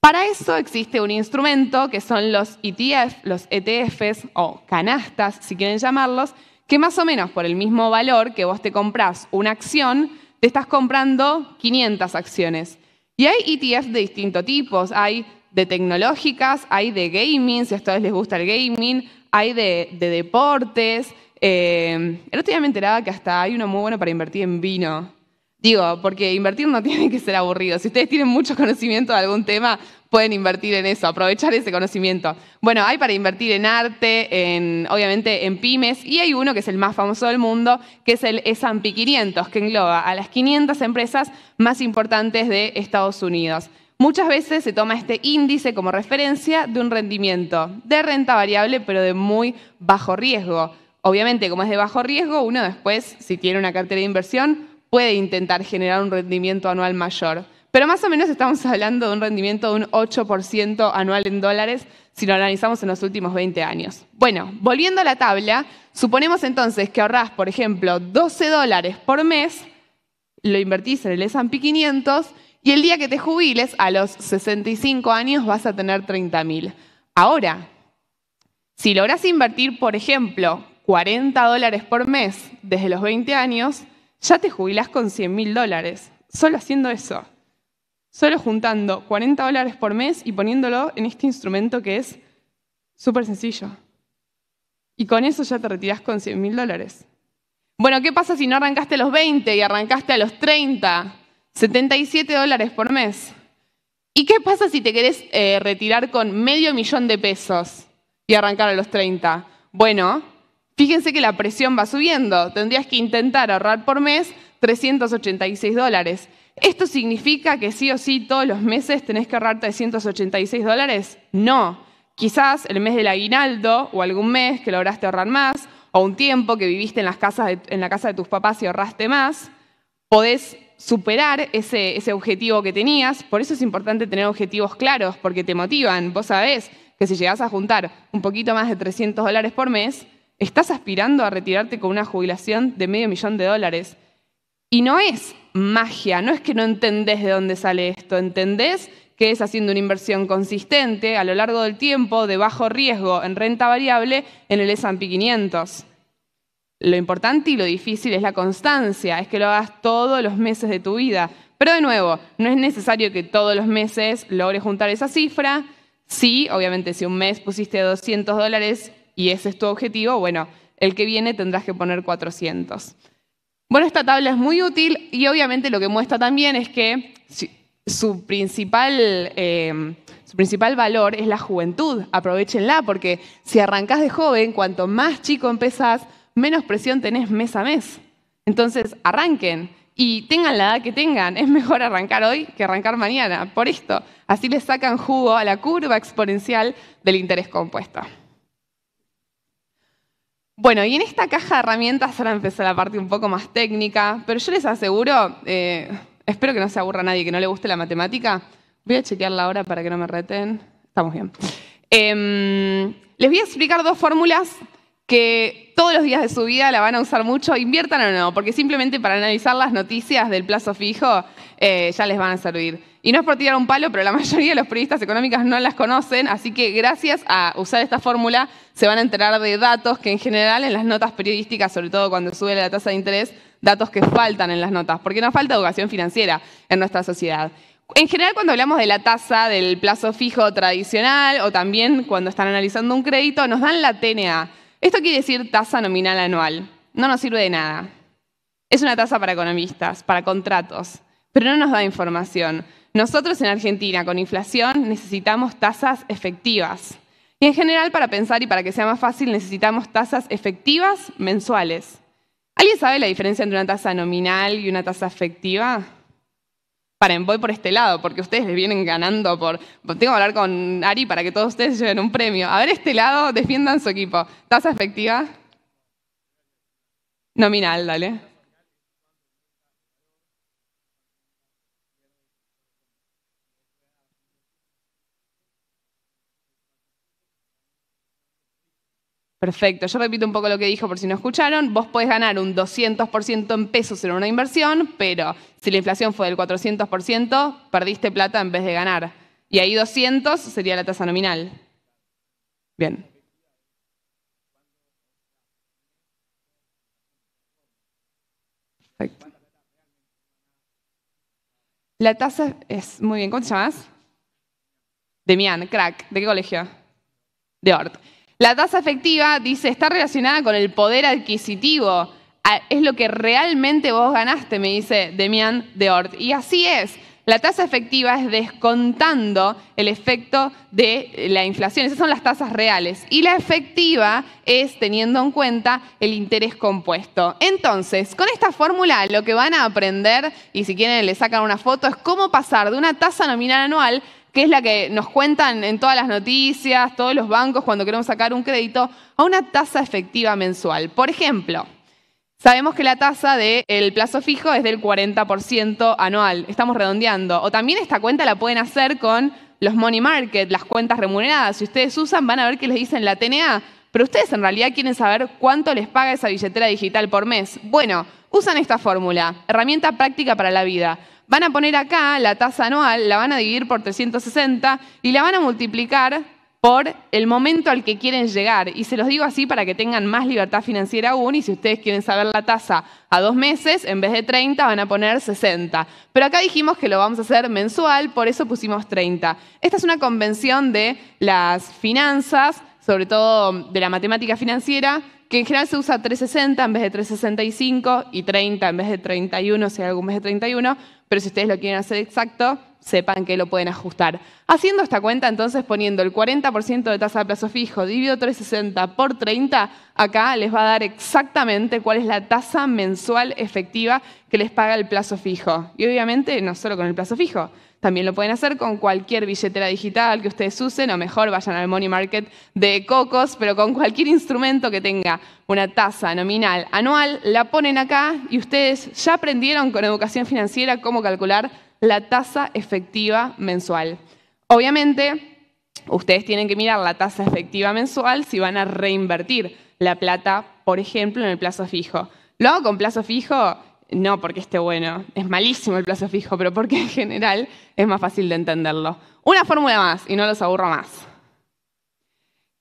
Para eso existe un instrumento que son los ETFs, los ETFs o canastas, si quieren llamarlos, que más o menos por el mismo valor que vos te compras una acción, te estás comprando 500 acciones. Y hay ETFs de distintos tipos, hay de tecnológicas, hay de gaming, si a ustedes les gusta el gaming, hay de, deportes. Eh, el otro día me enteraba que hasta hay uno muy bueno para invertir en vino. Digo, porque invertir no tiene que ser aburrido. Si ustedes tienen mucho conocimiento de algún tema, pueden invertir en eso, aprovechar ese conocimiento. Bueno, hay para invertir en arte, en, obviamente en pymes, y hay uno que es el más famoso del mundo, que es el S&P 500, que engloba a las 500 empresas más importantes de Estados Unidos. Muchas veces se toma este índice como referencia de un rendimiento de renta variable, pero de muy bajo riesgo. Obviamente, como es de bajo riesgo, uno después, si tiene una cartera de inversión, puede intentar generar un rendimiento anual mayor pero más o menos estamos hablando de un rendimiento de un 8% anual en dólares si lo analizamos en los últimos 20 años. Bueno, volviendo a la tabla, suponemos entonces que ahorrás, por ejemplo, 12 dólares por mes, lo invertís en el S&P 500 y el día que te jubiles, a los 65 años, vas a tener 30.000. Ahora, si logras invertir, por ejemplo, 40 dólares por mes desde los 20 años, ya te jubilás con 100.000 dólares, solo haciendo eso solo juntando 40 dólares por mes y poniéndolo en este instrumento que es súper sencillo. Y con eso ya te retirás con 100 mil dólares. Bueno, ¿qué pasa si no arrancaste a los 20 y arrancaste a los 30? 77 dólares por mes. ¿Y qué pasa si te querés eh, retirar con medio millón de pesos y arrancar a los 30? Bueno, fíjense que la presión va subiendo. Tendrías que intentar ahorrar por mes 386 dólares. ¿Esto significa que sí o sí todos los meses tenés que ahorrar 386 dólares? No. Quizás el mes del aguinaldo o algún mes que lograste ahorrar más, o un tiempo que viviste en, las casas en la casa de tus papás y ahorraste más, podés superar ese, ese objetivo que tenías. Por eso es importante tener objetivos claros, porque te motivan. Vos sabés que si llegás a juntar un poquito más de 300 dólares por mes, estás aspirando a retirarte con una jubilación de medio millón de dólares. Y no es magia, no es que no entendés de dónde sale esto, entendés que es haciendo una inversión consistente a lo largo del tiempo de bajo riesgo en renta variable en el S&P 500. Lo importante y lo difícil es la constancia, es que lo hagas todos los meses de tu vida. Pero de nuevo, no es necesario que todos los meses logres juntar esa cifra. Sí, obviamente, si un mes pusiste 200 dólares y ese es tu objetivo, bueno, el que viene tendrás que poner 400. Bueno, esta tabla es muy útil y obviamente lo que muestra también es que su principal, eh, su principal valor es la juventud. Aprovechenla porque si arrancás de joven, cuanto más chico empezás, menos presión tenés mes a mes. Entonces, arranquen y tengan la edad que tengan. Es mejor arrancar hoy que arrancar mañana, por esto. Así les sacan jugo a la curva exponencial del interés compuesto. Bueno, y en esta caja de herramientas ahora empezó la parte un poco más técnica, pero yo les aseguro, eh, espero que no se aburra nadie que no le guste la matemática. Voy a chequear la hora para que no me reten. Estamos bien. Em, les voy a explicar dos fórmulas que todos los días de su vida la van a usar mucho, inviertan o no, porque simplemente para analizar las noticias del plazo fijo eh, ya les van a servir. Y no es por tirar un palo, pero la mayoría de los periodistas económicas no las conocen, así que gracias a usar esta fórmula se van a enterar de datos que en general en las notas periodísticas, sobre todo cuando sube la tasa de interés, datos que faltan en las notas, porque nos falta educación financiera en nuestra sociedad. En general, cuando hablamos de la tasa del plazo fijo tradicional o también cuando están analizando un crédito, nos dan la TNA. Esto quiere decir tasa nominal anual. No nos sirve de nada. Es una tasa para economistas, para contratos, pero no nos da información. Nosotros en Argentina, con inflación, necesitamos tasas efectivas. Y en general, para pensar y para que sea más fácil, necesitamos tasas efectivas mensuales. ¿Alguien sabe la diferencia entre una tasa nominal y una tasa efectiva? Paren, voy por este lado, porque ustedes les vienen ganando por... Tengo que hablar con Ari para que todos ustedes lleven un premio. A ver, este lado, defiendan su equipo. Tasa efectiva. Nominal, dale. Perfecto, yo repito un poco lo que dijo por si no escucharon. Vos podés ganar un 200% en pesos en una inversión, pero si la inflación fue del 400%, perdiste plata en vez de ganar. Y ahí 200 sería la tasa nominal. Bien. Perfecto. La tasa es muy bien. ¿Cómo te llamas? Demian, crack. ¿De qué colegio? De Ort. La tasa efectiva, dice, está relacionada con el poder adquisitivo. Ah, es lo que realmente vos ganaste, me dice Demian de Ort. Y así es. La tasa efectiva es descontando el efecto de la inflación. Esas son las tasas reales. Y la efectiva es teniendo en cuenta el interés compuesto. Entonces, con esta fórmula lo que van a aprender, y si quieren le sacan una foto, es cómo pasar de una tasa nominal anual que es la que nos cuentan en todas las noticias, todos los bancos cuando queremos sacar un crédito, a una tasa efectiva mensual. Por ejemplo, sabemos que la tasa del plazo fijo es del 40% anual, estamos redondeando. O también esta cuenta la pueden hacer con los money market, las cuentas remuneradas. Si ustedes usan, van a ver que les dicen la TNA, pero ustedes en realidad quieren saber cuánto les paga esa billetera digital por mes. Bueno, usan esta fórmula, herramienta práctica para la vida. Van a poner acá la tasa anual, la van a dividir por 360 y la van a multiplicar por el momento al que quieren llegar. Y se los digo así para que tengan más libertad financiera aún y si ustedes quieren saber la tasa a dos meses, en vez de 30 van a poner 60. Pero acá dijimos que lo vamos a hacer mensual, por eso pusimos 30. Esta es una convención de las finanzas, sobre todo de la matemática financiera, que en general se usa 360 en vez de 365 y 30 en vez de 31 si hay algún mes de 31, pero si ustedes lo quieren hacer exacto, sepan que lo pueden ajustar. Haciendo esta cuenta, entonces poniendo el 40% de tasa de plazo fijo dividido 360 por 30, acá les va a dar exactamente cuál es la tasa mensual efectiva que les paga el plazo fijo. Y obviamente no solo con el plazo fijo, también lo pueden hacer con cualquier billetera digital que ustedes usen, o mejor vayan al Money Market de Cocos, pero con cualquier instrumento que tenga una tasa nominal anual, la ponen acá y ustedes ya aprendieron con educación financiera cómo calcular la tasa efectiva mensual. Obviamente, ustedes tienen que mirar la tasa efectiva mensual si van a reinvertir la plata, por ejemplo, en el plazo fijo. ¿Lo hago con plazo fijo? No porque esté bueno, es malísimo el plazo fijo, pero porque en general es más fácil de entenderlo. Una fórmula más, y no los aburro más.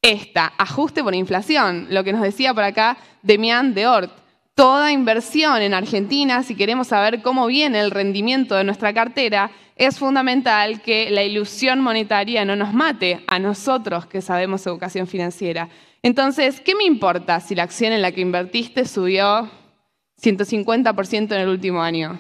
Esta, ajuste por inflación, lo que nos decía por acá Demian de Ort. Toda inversión en Argentina, si queremos saber cómo viene el rendimiento de nuestra cartera, es fundamental que la ilusión monetaria no nos mate a nosotros que sabemos educación financiera. Entonces, ¿qué me importa si la acción en la que invertiste subió 150% en el último año?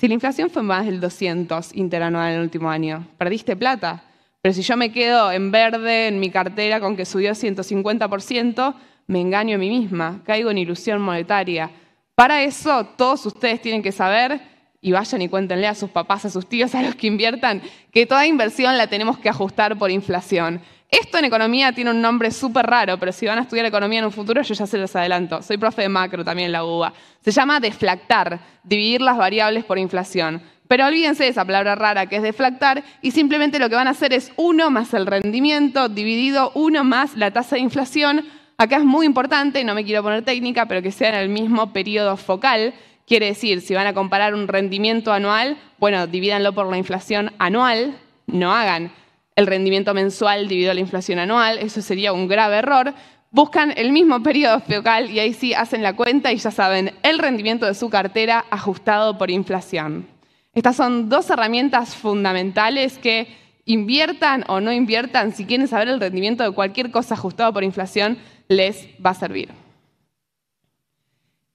Si la inflación fue más del 200 interanual en el último año, perdiste plata. Pero si yo me quedo en verde en mi cartera con que subió 150%, me engaño a mí misma, caigo en ilusión monetaria. Para eso todos ustedes tienen que saber y vayan y cuéntenle a sus papás, a sus tíos, a los que inviertan, que toda inversión la tenemos que ajustar por inflación. Esto en economía tiene un nombre súper raro, pero si van a estudiar economía en un futuro, yo ya se los adelanto. Soy profe de macro también en la UBA. Se llama deflactar, dividir las variables por inflación. Pero olvídense de esa palabra rara que es deflactar y simplemente lo que van a hacer es uno más el rendimiento dividido uno más la tasa de inflación Acá es muy importante, no me quiero poner técnica, pero que sea en el mismo periodo focal. Quiere decir, si van a comparar un rendimiento anual, bueno, divídanlo por la inflación anual, no hagan el rendimiento mensual dividido la inflación anual, eso sería un grave error. Buscan el mismo periodo focal y ahí sí hacen la cuenta y ya saben el rendimiento de su cartera ajustado por inflación. Estas son dos herramientas fundamentales que inviertan o no inviertan, si quieren saber el rendimiento de cualquier cosa ajustado por inflación, les va a servir.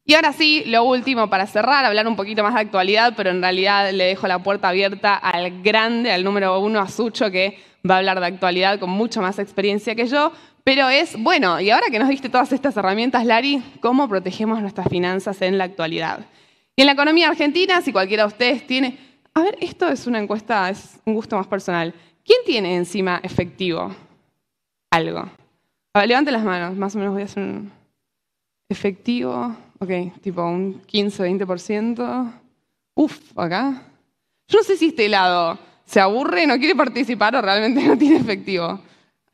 Y ahora sí, lo último para cerrar, hablar un poquito más de actualidad, pero en realidad le dejo la puerta abierta al grande, al número uno, a Sucho, que va a hablar de actualidad con mucha más experiencia que yo. Pero es, bueno, y ahora que nos diste todas estas herramientas, Lari, ¿cómo protegemos nuestras finanzas en la actualidad? Y en la economía argentina, si cualquiera de ustedes tiene a ver, esto es una encuesta, es un gusto más personal. ¿Quién tiene encima efectivo? Algo. A ver, levante las manos, más o menos voy a hacer un efectivo. Ok, tipo un 15-20%. Uf, acá. Yo no sé si este lado se aburre, no quiere participar o realmente no tiene efectivo.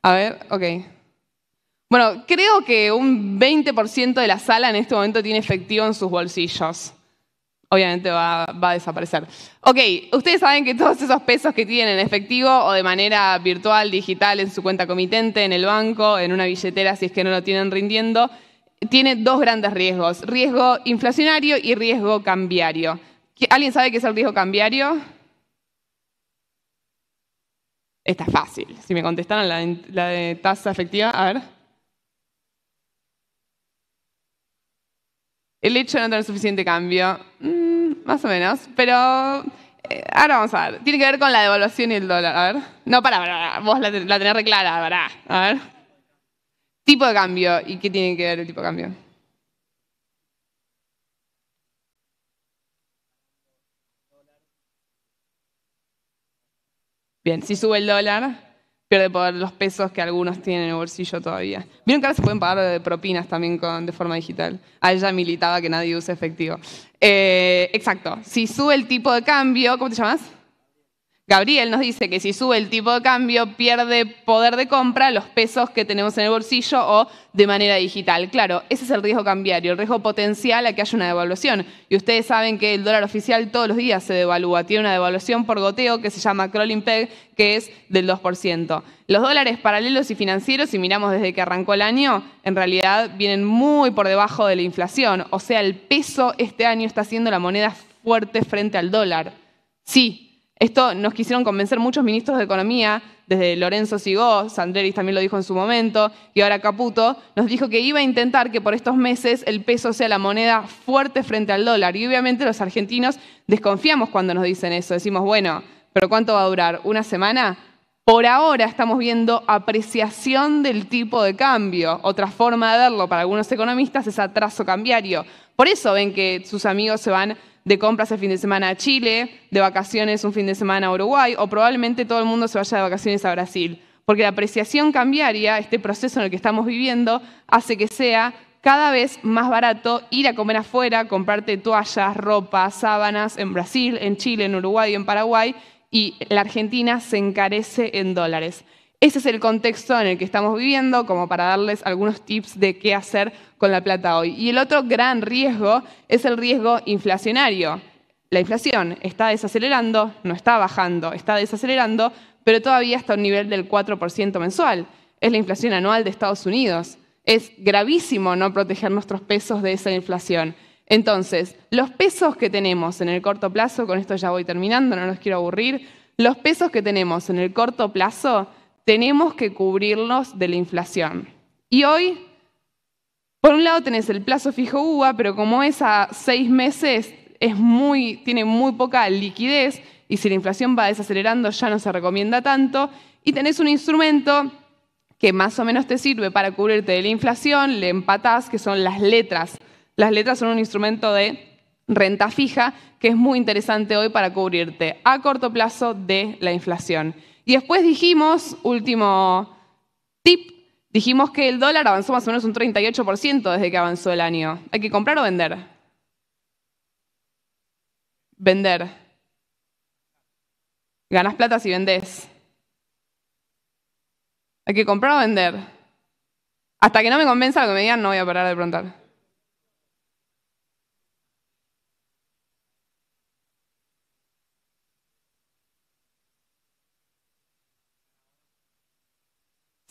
A ver, ok. Bueno, creo que un 20% de la sala en este momento tiene efectivo en sus bolsillos obviamente va, a desaparecer. Ok, ustedes saben que todos esos pesos que tienen en efectivo o de manera virtual, digital, en su cuenta comitente, en el banco, en una billetera, si es que no lo tienen rindiendo, tiene dos grandes riesgos, riesgo inflacionario y riesgo cambiario. ¿Alguien sabe qué es el riesgo cambiario? Está fácil. Si me contestaron la, tasa efectiva, a ver. El hecho de no tener suficiente cambio, mm, más o menos, pero eh, ahora vamos a ver. Tiene que ver con la devaluación y el dólar. A ver. No, para, para, vos la, la tenés reclara, para. A ver. Tipo de cambio, ¿y qué tiene que ver el tipo de cambio? Bien, si sube el dólar, pierde poder los pesos que algunos tienen en el bolsillo todavía. Vieron que ahora se pueden pagar de propinas también con, de forma digital. A militaba que nadie use efectivo. Eh, exacto. Si sube el tipo de cambio, ¿cómo te llamas? Gabriel nos dice que si sube el tipo de cambio pierde poder de compra los pesos que tenemos en el bolsillo o de manera digital. Claro, ese es el riesgo cambiario, el riesgo potencial a que haya una devaluación. Y ustedes saben que el dólar oficial todos los días se devalúa, tiene una devaluación por goteo que se llama crawling peg, que es del 2%. Los dólares paralelos y financieros, si miramos desde que arrancó el año, en realidad vienen muy por debajo de la inflación. O sea, el peso este año está siendo la moneda fuerte frente al dólar. Sí, esto nos quisieron convencer muchos ministros de Economía, desde Lorenzo Sigó, Sandreris también lo dijo en su momento, y ahora Caputo, nos dijo que iba a intentar que por estos meses el peso sea la moneda fuerte frente al dólar. Y obviamente los argentinos desconfiamos cuando nos dicen eso. Decimos, bueno, pero ¿cuánto va a durar? ¿Una semana? Por ahora estamos viendo apreciación del tipo de cambio. Otra forma de verlo para algunos economistas es atraso cambiario. Por eso ven que sus amigos se van de compras el fin de semana a Chile, de vacaciones un fin de semana a Uruguay, o probablemente todo el mundo se vaya de vacaciones a Brasil. Porque la apreciación cambiaria, este proceso en el que estamos viviendo, hace que sea cada vez más barato ir a comer afuera, comprarte toallas, ropa, sábanas en Brasil, en Chile, en Uruguay, en Paraguay, y la Argentina se encarece en dólares. Ese es el contexto en el que estamos viviendo, como para darles algunos tips de qué hacer con la plata hoy. Y el otro gran riesgo es el riesgo inflacionario. La inflación está desacelerando, no está bajando, está desacelerando, pero todavía está a un nivel del 4% mensual. Es la inflación anual de Estados Unidos. Es gravísimo no proteger nuestros pesos de esa inflación. Entonces, los pesos que tenemos en el corto plazo, con esto ya voy terminando, no los quiero aburrir, los pesos que tenemos en el corto plazo tenemos que cubrirnos de la inflación. Y hoy, por un lado tenés el plazo fijo UVA, pero como es a seis meses, es muy, tiene muy poca liquidez y si la inflación va desacelerando ya no se recomienda tanto. Y tenés un instrumento que más o menos te sirve para cubrirte de la inflación, le empatás, que son las letras. Las letras son un instrumento de renta fija que es muy interesante hoy para cubrirte a corto plazo de la inflación. Y después dijimos, último tip, dijimos que el dólar avanzó más o menos un 38% desde que avanzó el año. ¿Hay que comprar o vender? Vender. ganas plata si vendes ¿Hay que comprar o vender? Hasta que no me convenza lo que me digan, no voy a parar de preguntar.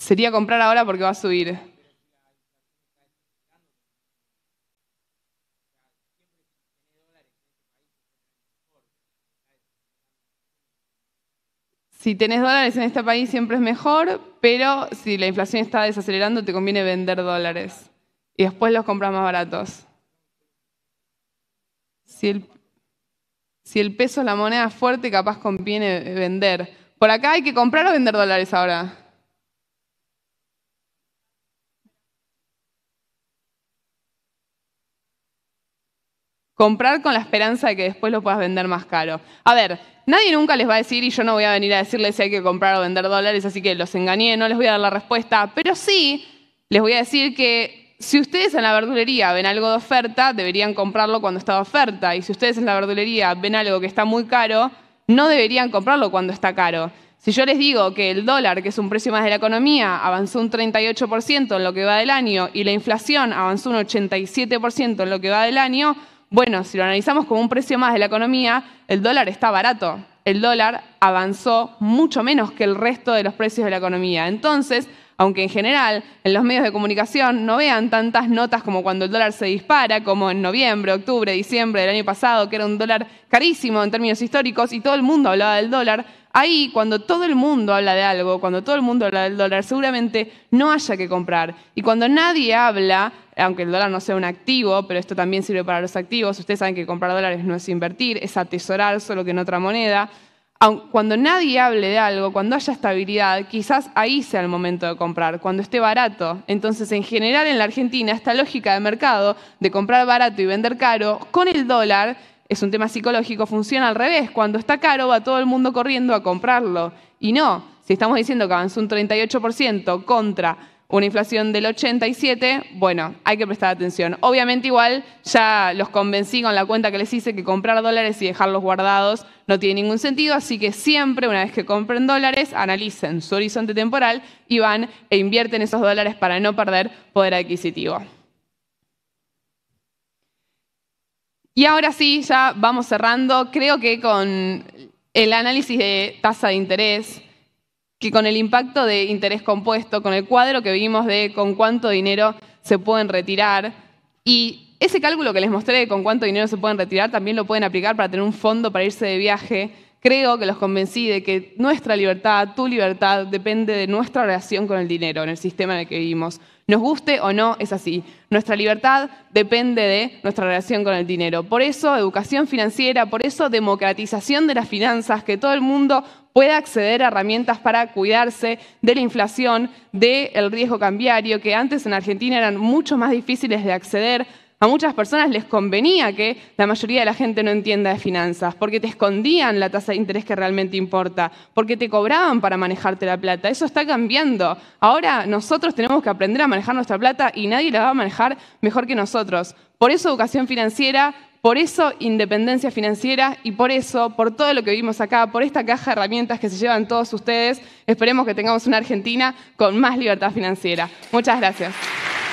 Sería comprar ahora porque va a subir. Si tenés dólares en este país siempre es mejor, pero si la inflación está desacelerando te conviene vender dólares y después los compras más baratos. Si el, si el peso es la moneda fuerte, capaz conviene vender. Por acá hay que comprar o vender dólares ahora. Comprar con la esperanza de que después lo puedas vender más caro. A ver, nadie nunca les va a decir, y yo no voy a venir a decirles si hay que comprar o vender dólares, así que los engañé, no les voy a dar la respuesta, pero sí les voy a decir que si ustedes en la verdulería ven algo de oferta, deberían comprarlo cuando está de oferta, y si ustedes en la verdulería ven algo que está muy caro, no deberían comprarlo cuando está caro. Si yo les digo que el dólar, que es un precio más de la economía, avanzó un 38% en lo que va del año y la inflación avanzó un 87% en lo que va del año, bueno, si lo analizamos como un precio más de la economía, el dólar está barato. El dólar avanzó mucho menos que el resto de los precios de la economía. Entonces, aunque en general en los medios de comunicación no vean tantas notas como cuando el dólar se dispara, como en noviembre, octubre, diciembre del año pasado, que era un dólar carísimo en términos históricos y todo el mundo hablaba del dólar, Ahí, cuando todo el mundo habla de algo, cuando todo el mundo habla del dólar, seguramente no haya que comprar. Y cuando nadie habla, aunque el dólar no sea un activo, pero esto también sirve para los activos, ustedes saben que comprar dólares no es invertir, es atesorar solo que en otra moneda. Cuando nadie hable de algo, cuando haya estabilidad, quizás ahí sea el momento de comprar, cuando esté barato. Entonces, en general en la Argentina, esta lógica de mercado de comprar barato y vender caro con el dólar es un tema psicológico, funciona al revés. Cuando está caro va todo el mundo corriendo a comprarlo. Y no, si estamos diciendo que avanzó un 38% contra una inflación del 87, bueno, hay que prestar atención. Obviamente igual ya los convencí con la cuenta que les hice que comprar dólares y dejarlos guardados no tiene ningún sentido, así que siempre una vez que compren dólares, analicen su horizonte temporal y van e invierten esos dólares para no perder poder adquisitivo. Y ahora sí, ya vamos cerrando. Creo que con el análisis de tasa de interés, que con el impacto de interés compuesto, con el cuadro que vimos de con cuánto dinero se pueden retirar, y ese cálculo que les mostré de con cuánto dinero se pueden retirar, también lo pueden aplicar para tener un fondo para irse de viaje. Creo que los convencí de que nuestra libertad, tu libertad, depende de nuestra relación con el dinero, en el sistema en el que vivimos. Nos guste o no, es así. Nuestra libertad depende de nuestra relación con el dinero. Por eso, educación financiera, por eso, democratización de las finanzas, que todo el mundo pueda acceder a herramientas para cuidarse de la inflación, del riesgo cambiario, que antes en Argentina eran mucho más difíciles de acceder a muchas personas les convenía que la mayoría de la gente no entienda de finanzas, porque te escondían la tasa de interés que realmente importa, porque te cobraban para manejarte la plata. Eso está cambiando. Ahora nosotros tenemos que aprender a manejar nuestra plata y nadie la va a manejar mejor que nosotros. Por eso educación financiera, por eso independencia financiera y por eso, por todo lo que vimos acá, por esta caja de herramientas que se llevan todos ustedes, esperemos que tengamos una Argentina con más libertad financiera. Muchas gracias.